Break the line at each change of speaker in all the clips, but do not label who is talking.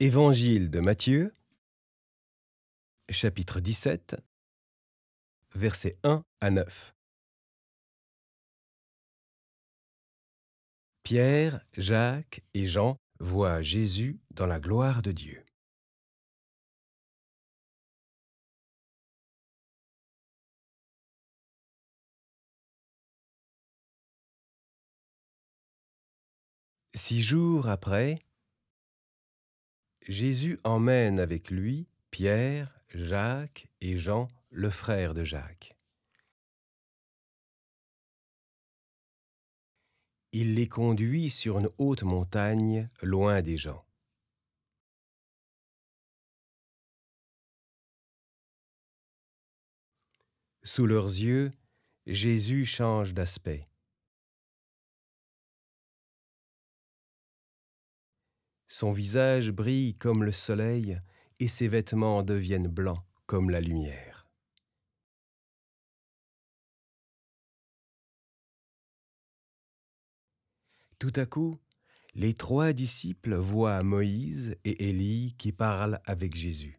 Évangile de Matthieu, chapitre 17, versets 1 à 9. Pierre, Jacques et Jean voient Jésus dans la gloire de Dieu. Six jours après,
Jésus emmène avec lui Pierre, Jacques et Jean, le frère de Jacques.
Il les conduit sur une haute montagne, loin des gens. Sous leurs yeux, Jésus change d'aspect.
Son visage brille comme le soleil, et ses vêtements deviennent blancs comme
la lumière. Tout à coup, les trois disciples voient Moïse et Élie qui parlent avec Jésus.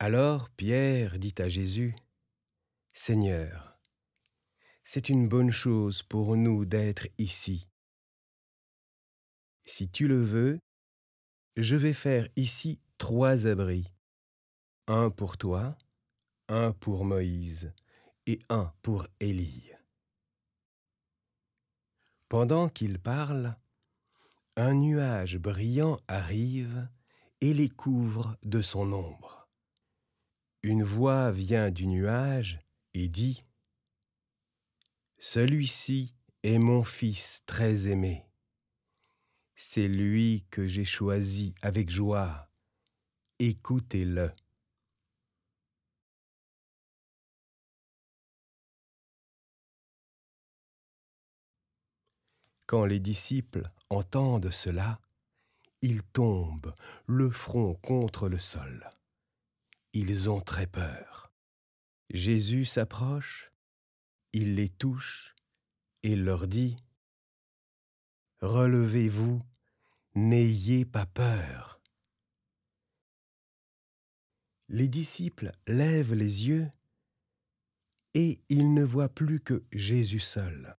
Alors Pierre dit à Jésus, Seigneur,
c'est une bonne chose pour nous d'être ici. Si tu le veux, je vais faire ici trois abris. Un pour toi, un pour Moïse et un pour Élie. Pendant qu'il parle, un nuage brillant arrive et les couvre de son ombre. Une voix vient du nuage et dit celui-ci est mon Fils très aimé. C'est lui que j'ai choisi avec joie. Écoutez-le.
Quand les disciples entendent
cela, ils tombent, le front contre le sol. Ils ont très peur. Jésus s'approche il les touche et leur dit Relevez-vous, n'ayez pas peur.
Les disciples lèvent les yeux et ils ne voient plus que Jésus seul.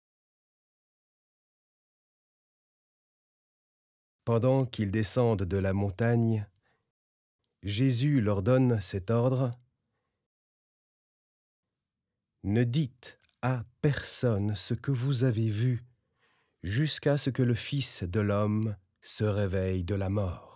Pendant qu'ils descendent de la montagne, Jésus leur
donne cet ordre. Ne dites à personne ce que vous avez vu, jusqu'à ce que le Fils de l'homme
se réveille de la mort.